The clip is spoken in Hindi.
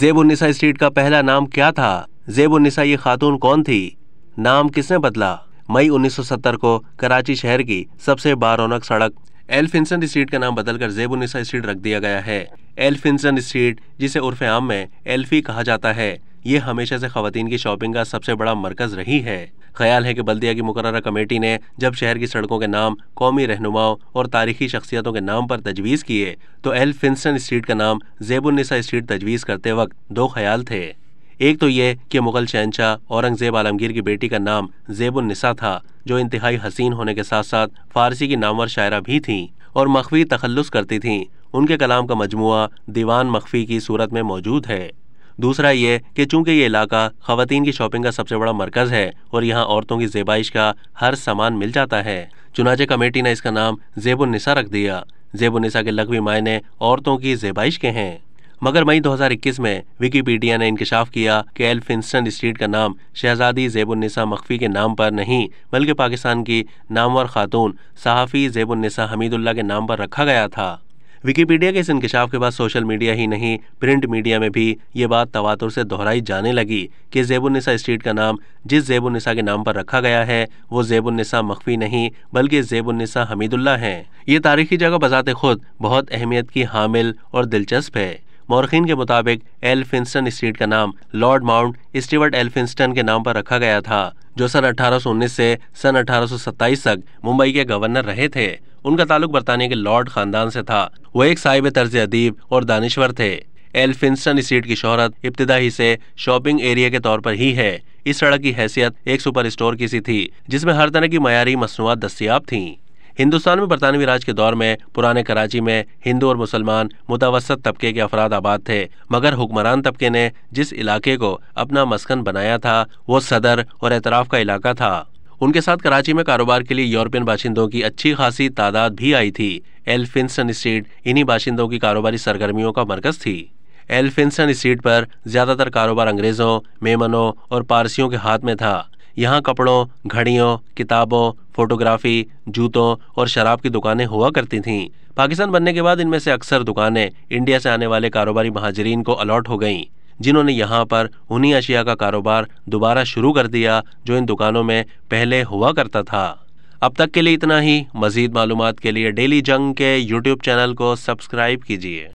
जेबुलनिसा स्ट्रीट का पहला नाम क्या था जेबुलनिसा ये खातून कौन थी नाम किसने बदला मई 1970 को कराची शहर की सबसे बारौनक सड़क एल्फिनसन स्ट्रीट का नाम बदलकर जेबुलनिसा स्ट्रीट रख दिया गया है एल्फिनसन स्ट्रीट जिसे उर्फ आम में एल्फी कहा जाता है ये हमेशा से खातन की शॉपिंग का सबसे बड़ा मरकज रही है ख्याल है कि बल्दिया की मुकर कमेटी ने जब शहर की सड़कों के नाम कौमी रहनुमाओं और तारीखी शख्सियतों के नाम पर तजवीज़ किए तो एल फिंसन स्ट्रीट का नाम जेबुलनिसा स्ट्रीट तजवीज़ करते वक्त दो ख्याल थे एक तो ये कि मुगल शहनशाह औरंगज़ेब आलमगीर की बेटी का नाम जेबुलनिसा था जो इंतहाई हसीन होने के साथ साथ फारसी की नामवर शायरा भी थीं और मखवी तखलस करती थीं उनके कलाम का मजमु दीवान मखफी की सूरत में मौजूद है दूसरा ये कि चूंकि ये इलाका खातन की शॉपिंग का सबसे बड़ा मरकज़ है और यहाँ औरतों की जेबाइश का हर सामान मिल जाता है चुनाचे कमेटी ने इसका नाम जेबुलनिसा रख दिया जेबुलनिसा के लखवी मायने औरतों की जेबाइश के हैं मगर मई 2021 में विकीपीडिया ने इंकशाफ किया कि एल्फिंस्टन स्ट्रीट का नाम शहजादी जेबुलनिसा मखफी के नाम पर नहीं बल्कि पाकिस्तान की नामवर खातून सहाफ़ी जेबुलनिसा हमीदुल्ला के नाम पर रखा गया था विकीपीडिया के इस इंकशाफ के बाद सोशल मीडिया ही नहीं प्रिंट मीडिया में भी ये बात तवातुर से दोहराई जाने लगी कि जेबुलनिसा स्ट्रीट का नाम जिस जेबुलनिसा के नाम पर रखा गया है वो जेबुलनिसा मखफी नहीं बल्कि जेबुलनिसा हमीदुल्ला है ये तारीखी जगह बजाते खुद बहुत अहमियत की हामिल और दिलचस्प है मौरखीन के मुताबिक एल्फिंस्टन स्ट्रीट का नाम लॉर्ड माउंट स्टीवर्ट एल्फिंस्टन के नाम पर रखा गया था जो सन 1819 से सन 1827 तक मुंबई के गवर्नर रहे थे उनका ताल्लुक बरतानिया के लॉर्ड खानदान से था वो एक साहिब तर्ज अदीब और दानश्वर थे एल स्ट्रीट की शहरत इब्तदाई से शॉपिंग एरिया के तौर पर ही है इस सड़क की हैसियत एक सुपर स्टोर की सी थी जिसमें हर तरह की मयारी मसनूआत दस्तियाब थी हिंदुस्तान में बरतानवी राज के दौर में पुराने कराची में हिंदू और मुसलमान मुतवसत तबके के अफराद आबाद थे मगर हुक्मरान तबके ने जिस इलाके को अपना मस्कन बनाया था वो सदर और एतराफ़ का इलाका था उनके साथ कराची में कारोबार के लिए यूरोपियन बाशिंदों की अच्छी खासी तादाद भी आई थी एल्फिंसन स्ट्रीट इन्हीं बाशिंदों की कारोबारी सरगर्मियों का मरकज थी एल्फिंसन स्ट्रीट पर ज़्यादातर कारोबार अंग्रेज़ों मेमनों और पारसियों के हाथ में था यहाँ कपड़ों घड़ियों किताबों फोटोग्राफी जूतों और शराब की दुकानें हुआ करती थीं पाकिस्तान बनने के बाद इनमें से अक्सर दुकानें इंडिया से आने वाले कारोबारी महाजरीन को अलॉट हो गईं जिन्होंने यहाँ पर उन्हीं अशिया का कारोबार दोबारा शुरू कर दिया जो इन दुकानों में पहले हुआ करता था अब तक के लिए इतना ही मजीद मालूम के लिए डेली जंग के यूट्यूब चैनल को सब्सक्राइब कीजिए